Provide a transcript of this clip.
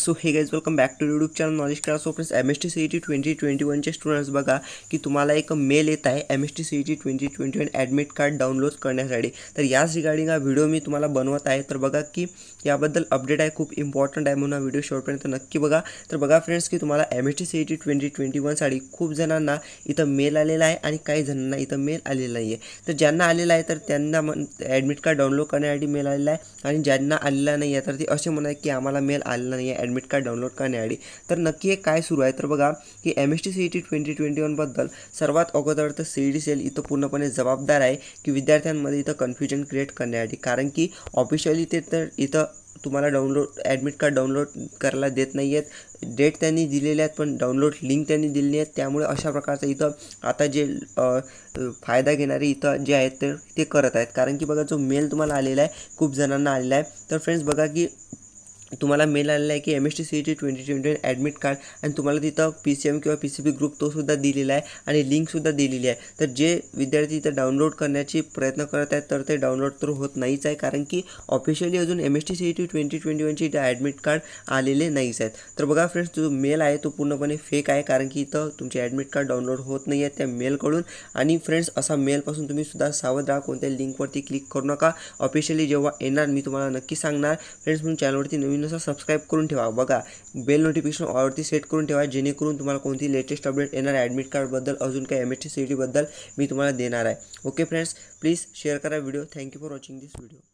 so hey guys welcome back to YouTube channel knowledge class so friends M S T C T twenty twenty वनचे students बघा की तुम्हाला एक mail ये आहे M S T C T twenty twenty one admit card download करण्यासाठी तो याच रिगार्डिंग हा व्हिडिओ मी तुम्हाला बनवत है तो बघा की याबद्दल अपडेट है खूब इम्पॉर्टंट है म्हणून वीडियो व्हिडिओ शेवटपर्यंत नक्की बगा तो बघा फ्रेंड्स कि तुम्हारा M S T C T twenty twenty one वनसाठी खूब जन इत मेल आए आहे जन इत मेल आलेला नाही आहे तर ज्यांना आलेला आहे तर त्यांना मन ॲडमिट कार्ड डाउनलोड करना मेल आए जानना आणि ज्यांना आलेला नाही आहे तर ते असे मेल आलेला नाही ऐडमिट कार्ड डाउनलोड करण्याआधी तो नक्की हे काय सुरू है तो बगा कि M S T C E T twenty twenty वनबद्दल सर्वत अगोदर तो सी ई टी सेल इत पूर्णपणे जबाबदार है कि विद्यार्थ्यांमध्ये इथं कन्फ्युजन क्रिएट करण्यासाठी कारण कि ऑफिशियली ते तर डाउनलोड ऐडमिट कार्ड डाउनलोड करायला देत नाही आहेत डेट त्यांनी दिलेल्या आहेत डाउनलोड लिंक दिल्ली है आहेत अशा प्रकार से इत आता जे फायदा घेणारे इत जे है ते करत कारण कि बघा जो मेल तुम्हारा आलेला आहे खूप जणांना आलेला फ्रेंड्स बघा की तुम्हाला मेल आलेला आहे की M S T C T twenty twenty admit card आणि तुम्हारा तथा पी सी एम कि पी सी बी ग्रुप तोसुद्धा दिलेला आहे आणि लिंकसुद्धा दिल्ली है तो जे विद्यार्थी इथं डाउनलोड करण्याची प्रयत्न करत आहेत तो डाउनलोड तो होत नाहीच आहे कारण की ऑफिशियली अजून M S T C T twenty twenty one इथं ऐडमिट कार्ड आने नहीं आहेत तो बघा फ्रेंड्स जो मेल है तो पूर्णपणे फेक है कारण कि इतना तुम्हें ऐडमिट कार्ड डाउनलोड होत नहीं है त्या मेलकडून फ्रेंड्स असा मेलपासून तुम्हेंसुद्धा सावध रहा को लिंक पर क्लिक करू ना ऑफिशियली जेव्हा येणार मी तुम्हाला नक्की संग फ्रेंड्स मैं चैनल नवीन चॅनलला सबस्क्राईब करून ठेवा बेल नोटिफिकेशन ऑलवरती सेट करून ठेवा जेणेकरून तुम्हाला लेटेस्ट अपडेट येणार आहे ॲडमिट कार्डबद्दल अजून एम एस टी सी टीबद्दल मैं तुम्हाला देना है ओके फ्रेंड्स प्लीज शेयर करा video thank you for watching this video